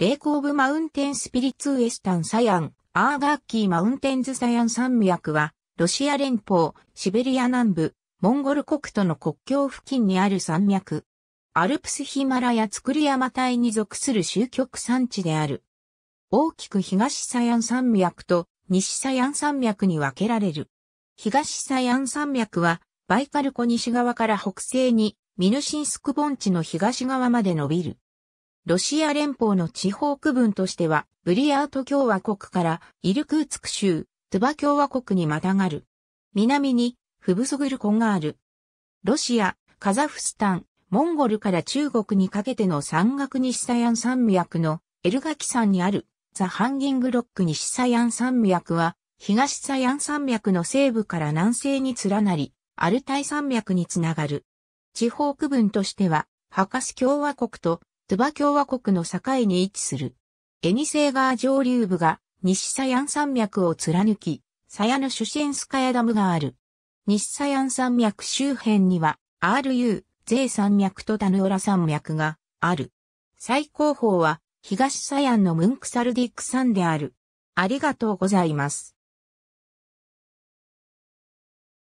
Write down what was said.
レイクオブマウンテンスピリッツウエスタンサヤン、アーガッキーマウンテンズサヤン山脈は、ロシア連邦、シベリア南部、モンゴル国との国境付近にある山脈。アルプスヒマラヤ作り山帯に属する集局山地である。大きく東サヤン山脈と西サヤン山脈に分けられる。東サヤン山脈は、バイカル湖西側から北西に、ミヌシンスク盆地の東側まで伸びる。ロシア連邦の地方区分としては、ブリヤート共和国からイルクーツク州、トゥバ共和国にまたがる。南に、フブソグル湖がある。ロシア、カザフスタン、モンゴルから中国にかけての山岳西サヤン山脈のエルガキ山にあるザ・ハンギングロック西サヤン山脈は東サヤン山脈の西部から南西に連なり、アルタイ山脈につながる。地方区分としては、ハカス共和国とトゥバ共和国の境に位置する。エニセー川上流部が西サヤン山脈を貫き、サヤのシュシェンスカヤダムがある。西サヤン山脈周辺には RU、税山脈とタヌオラ山脈がある。最高峰は東サヤンのムンクサルディック山である。ありがとうございます。